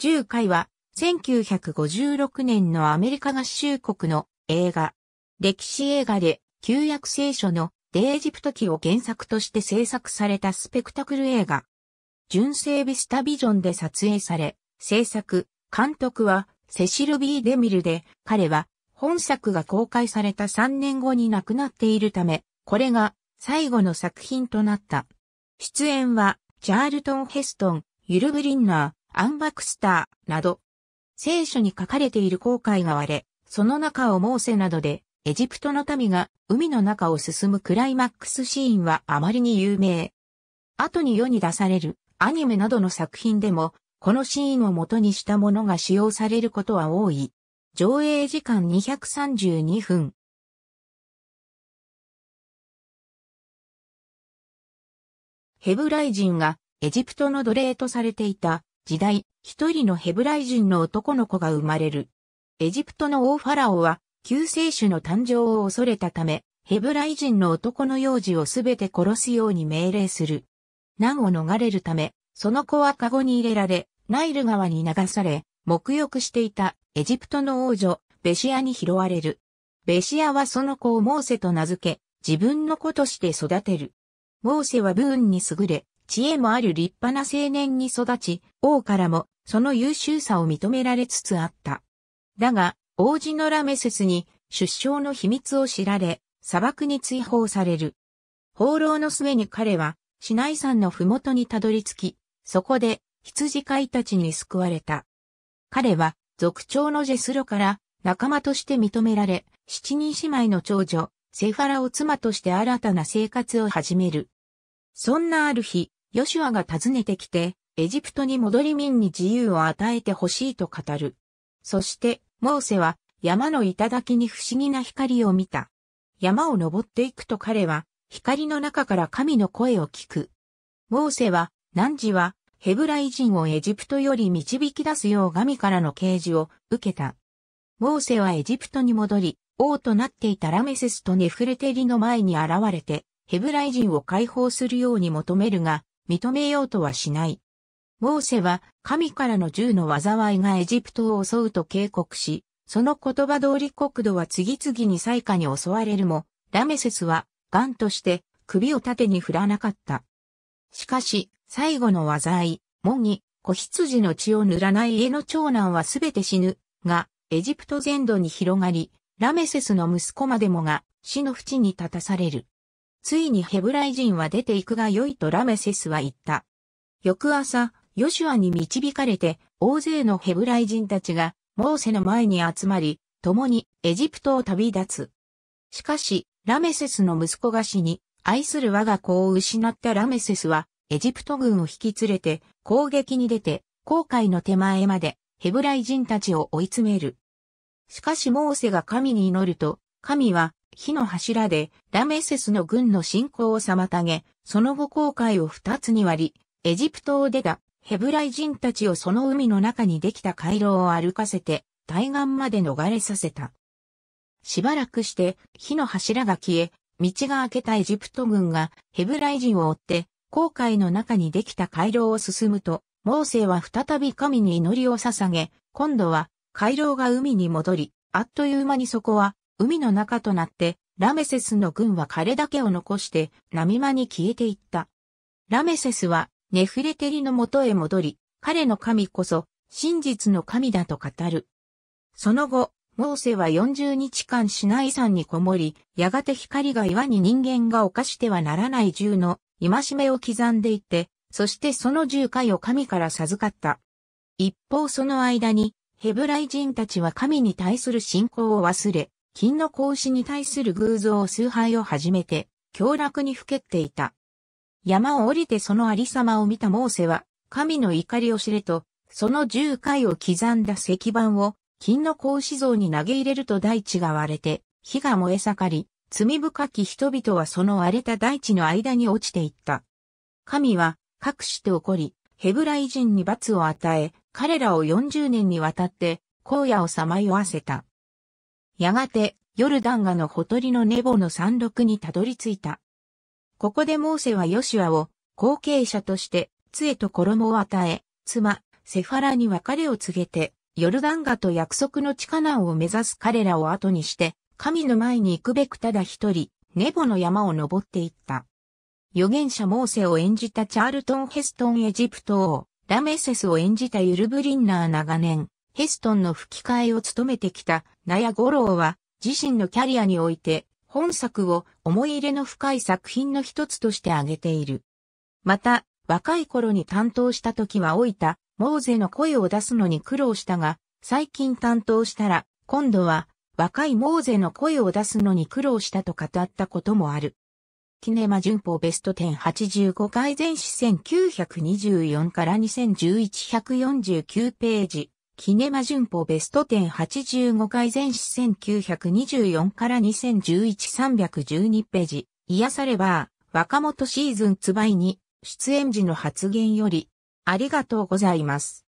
10回は、1956年のアメリカ合衆国の映画、歴史映画で旧約聖書のデエジプト記を原作として制作されたスペクタクル映画。純正ビスタビジョンで撮影され、制作、監督はセシル・ビー・デミルで、彼は本作が公開された3年後に亡くなっているため、これが最後の作品となった。出演は、チャールトン・ヘストン、ユル・ブリンナアンバクスターなど、聖書に書かれている航海が割れ、その中をモーセなどで、エジプトの民が海の中を進むクライマックスシーンはあまりに有名。後に世に出されるアニメなどの作品でも、このシーンを元にしたものが使用されることは多い。上映時間232分。ヘブライ人がエジプトの奴隷とされていた時代、一人のヘブライ人の男の子が生まれる。エジプトの王ファラオは、救世主の誕生を恐れたため、ヘブライ人の男の幼児をすべて殺すように命令する。難を逃れるため、その子はカゴに入れられ、ナイル川に流され、沐浴していたエジプトの王女、ベシアに拾われる。ベシアはその子をモーセと名付け、自分の子として育てる。モーセはブーンに優れ、知恵もある立派な青年に育ち、王からもその優秀さを認められつつあった。だが、王子のラメセスに出生の秘密を知られ、砂漠に追放される。放浪の末に彼は、市内山の麓にたどり着き、そこで羊飼いたちに救われた。彼は、族長のジェスロから仲間として認められ、七人姉妹の長女、セファラを妻として新たな生活を始める。そんなある日、ヨシュアが訪ねてきて、エジプトに戻り民に自由を与えてほしいと語る。そして、モーセは山の頂に不思議な光を見た。山を登っていくと彼は、光の中から神の声を聞く。モーセは、汝は、ヘブライ人をエジプトより導き出すよう神からの啓示を受けた。モーセはエジプトに戻り、王となっていたラメセスとネフレテリの前に現れて、ヘブライ人を解放するように求めるが、認めようとはしない。モーセは神からの銃の災いがエジプトを襲うと警告し、その言葉通り国土は次々に災禍に襲われるも、ラメセスは、癌として首を縦に振らなかった。しかし、最後の災い、もに、子羊の血を塗らない家の長男はすべて死ぬ、が、エジプト全土に広がり、ラメセスの息子までもが死の淵に立たされる。ついにヘブライ人は出て行くが良いとラメセスは言った。翌朝、ヨシュアに導かれて、大勢のヘブライ人たちが、モーセの前に集まり、共にエジプトを旅立つ。しかし、ラメセスの息子が死に、愛する我が子を失ったラメセスは、エジプト軍を引き連れて、攻撃に出て、航海の手前まで、ヘブライ人たちを追い詰める。しかしモーセが神に祈ると、神は火の柱でラメセスの軍の侵攻を妨げ、その後航海を二つに割り、エジプトを出たヘブライ人たちをその海の中にできた回廊を歩かせて、対岸まで逃れさせた。しばらくして火の柱が消え、道が開けたエジプト軍がヘブライ人を追って、航海の中にできた回廊を進むと、モーセは再び神に祈りを捧げ、今度は回廊が海に戻り、あっという間にそこは海の中となって、ラメセスの軍は彼だけを残して、波間に消えていった。ラメセスは、ネフレテリの元へ戻り、彼の神こそ、真実の神だと語る。その後、モーセは40日間シナイ山にこもり、やがて光が岩に人間が犯してはならない銃の戒めを刻んでいて、そしてその銃回を神から授かった。一方その間に、ヘブライ人たちは神に対する信仰を忘れ、金の格子に対する偶像崇拝を始めて、凶楽にふけっていた。山を降りてそのありさまを見たモーセは、神の怒りを知れと、その十回を刻んだ石板を、金の格子像に投げ入れると大地が割れて、火が燃え盛り、罪深き人々はその荒れた大地の間に落ちていった。神は、隠して怒り、ヘブライ人に罰を与え、彼らを40年にわたって、荒野をさまよわせた。やがて、ヨルダンガのほとりのネボの山麓にたどり着いた。ここでモーセはヨシュアを後継者として杖と衣を与え、妻、セファラに別れを告げて、ヨルダンガと約束の地下難を目指す彼らを後にして、神の前に行くべくただ一人、ネボの山を登っていった。預言者モーセを演じたチャールトン・ヘストン・エジプト王、ラメセスを演じたユルブリンナー長年、ヘストンの吹き替えを務めてきたナヤ・ゴローは、自身のキャリアにおいて、本作を思い入れの深い作品の一つとして挙げている。また、若い頃に担当した時は老いた、モーゼの声を出すのに苦労したが、最近担当したら、今度は、若いモーゼの声を出すのに苦労したと語ったこともある。キネマ旬報ベスト1085回前史1924から2011149ページ。キネマ旬報ベスト10 85回全史1924から2011312ページ、癒されば、若元シーズンつばいに、出演時の発言より、ありがとうございます。